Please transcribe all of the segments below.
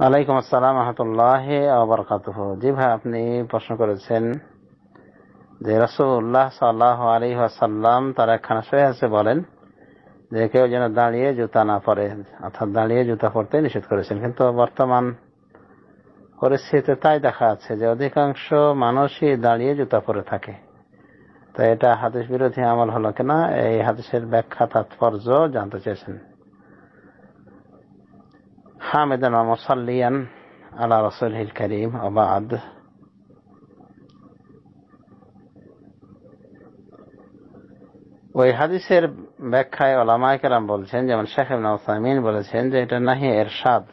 ওয়ালাইকুম আসসালাম রহমতুল্লাহ আবরকাত জি ভাই আপনি প্রশ্ন করেছেন যে রসুল্লাহ সাল্লাহ আলী আসাল্লাম তারা একখানা শুয়ে আছে বলেন যে কেউ যেন দাঁড়িয়ে জুতা না পরে অর্থাৎ দাঁড়িয়ে জুতা পরতে নিষেধ করেছেন কিন্তু বর্তমান পরিস্থিতিতে তাই দেখা যাচ্ছে যে অধিকাংশ মানুষই দাঁড়িয়ে জুতা পরে থাকে তো এটা হাদিস বিরোধী আমল হলো কিনা এই হাদিসের ব্যাখ্যা তাৎপর্য জানতে চেয়েছেন حامدا ومصليا على رسوله الكريم وبعد ওই হাদিসের ব্যাখ্যায় বলছেন যেমন শেখ বলেছেন যে এটা নাহি এরশাদ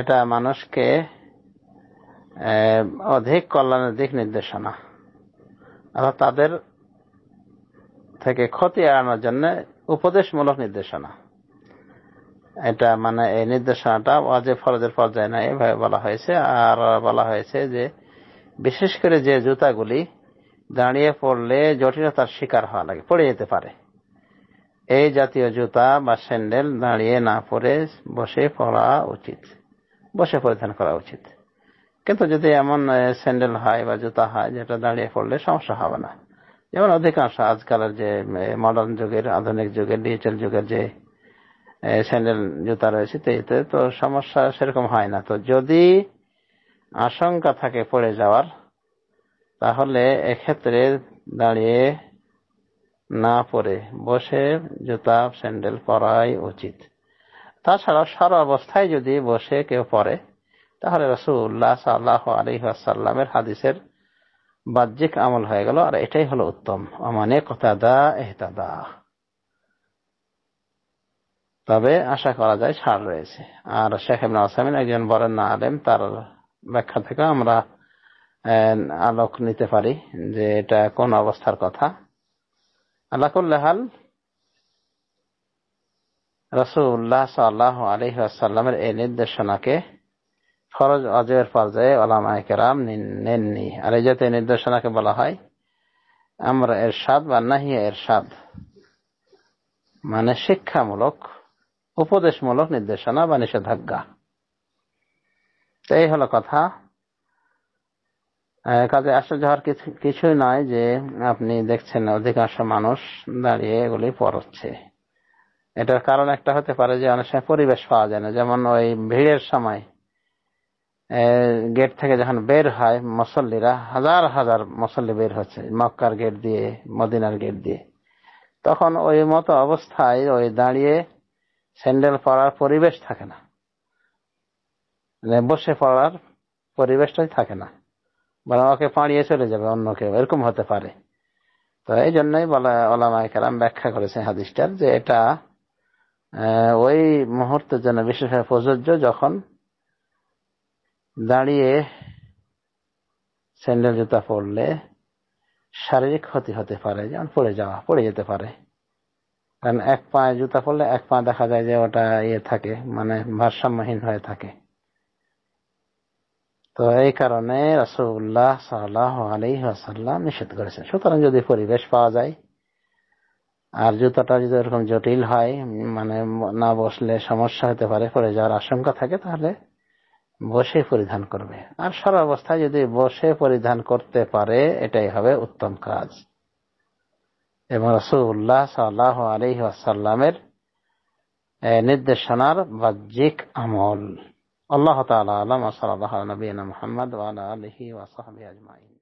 এটা মানুষকে অধিক কল্যাণের দিক নির্দেশনা অর্থাৎ তাদের থেকে ক্ষতি এড়ানোর জন্য উপদেশমূলক নির্দেশনা এটা মানে এই নির্দেশনাটা অজে ফরজের পর্যায়ে না এভাবে বলা হয়েছে আর বলা হয়েছে যে বিশেষ করে যে জুতাগুলি দাঁড়িয়ে পড়লে জটিলতার শিকার হওয়া লাগে পড়ে যেতে পারে এই জাতীয় জুতা বা স্যান্ডেল দাঁড়িয়ে না পরে বসে পড়া উচিত বসে পরিধান করা উচিত কিন্তু যদি এমন স্যান্ডেল হয় বা জুতা হয় যেটা দাঁড়িয়ে পড়লে সমস্যা হবে না যেমন অধিকাংশ আজকালের যে মডার্ন যুগের আধুনিক যুগের ডিজিটাল যুগের যে স্যান্ডেল জুতা রয়েছে তো এতে তো সমস্যা সেরকম হয় না তো যদি আশঙ্কা থাকে পড়ে যাওয়ার তাহলে এক্ষেত্রে দাঁড়িয়ে না পরে বসে জুতা স্যান্ডেল পরাই উচিত তাছাড়া সর অবস্থায় যদি বসে কেউ পরে তাহলে রসুল্লাহ সাল্লাহ আলহাসাল্লামের হাদিসের বাহ্যিক আমল হয়ে গেল আর এটাই হলো উত্তম আমানে দা এহতাদা তবে আশা করা যায় সার রয়েছে আর শেখ এমন আসামিন একজন না আলেম তার ব্যাখ্যা থেকে আমরা আলোক নিতে পারি যে এটা কোন অবস্থার কথা আল্লাহ হাল রসুল্লাহ সাল্লাহ আলি আসাল্লামের এই নির্দেশনাকে ফরজ অজয়ের পর্যায়ে ওলামায় কেরাম নেননি আর এই যাতে নির্দেশনাকে বলা হয় আমরা এর সাদ বা নাহি এর সাদ মানে শিক্ষামূলক উপদেশমূলক নির্দেশনা বা নিষেধাজ্ঞা এই হলো কথা কাজে আশ্চর্য হওয়ার কিছুই নয় যে আপনি দেখছেন অধিকাংশ মানুষ দাঁড়িয়ে এগুলি পড়ছে এটার কারণ একটা হতে পারে যে অনেক সময় পরিবেশ পাওয়া যায় না যেমন ওই ভিড়ের সময় গেট থেকে যখন বের হয় মুসল্লিরা হাজার হাজার মুসল্লি বের হচ্ছে মক্কার গেট দিয়ে মদিনার গেট দিয়ে তখন ওই মতো অবস্থায় ওই দাঁড়িয়ে স্যান্ডেল পরার পরিবেশ থাকে না বসে পড়ার পরিবেশটাই থাকে না বলে ওকে পাড়িয়ে চলে যাবে অন্য কেউ এরকম হতে পারে তো এই জন্যই বলা ওলামায় কালাম ব্যাখ্যা করেছে হাদিসটার যে এটা ওই মুহূর্তের জন্য বিশেষভাবে প্রযোজ্য যখন দাঁড়িয়ে স্যান্ডেল জুতা পরলে শারীরিক ক্ষতি হতে পারে যেমন পড়ে যাওয়া পড়ে যেতে পারে কারণ এক পায়ে জুতা পড়লে এক পা দেখা যায় যে ওটা ইয়ে থাকে মানে ভারসাম্যহীন হয়ে থাকে তো এই কারণে রসগোল্লাহ সাল্লাহ আলহাসাল্লাম নিষেধ করেছেন সুতরাং যদি পরিবেশ পাওয়া যায় আর জুতাটা যদি এরকম জটিল হয় মানে না বসলে সমস্যা হতে পারে পড়ে যাওয়ার আশঙ্কা থাকে তাহলে বসে পরিধান করবে আর অবস্থায় যদি বসে পরিধান করতে পারে এটাই হবে উত্তম কাজ এবং রাসূলুল্লাহ সাল্লাল্লাহু আলাইহি ওয়াসাল্লামের নির্দেশনার বাহ্যিক আমল আল্লাহ তাআলা আলা নবিনা মুহাম্মদ ওয়া আলা আলিহি ওয়া সাহবিহি আজমাইন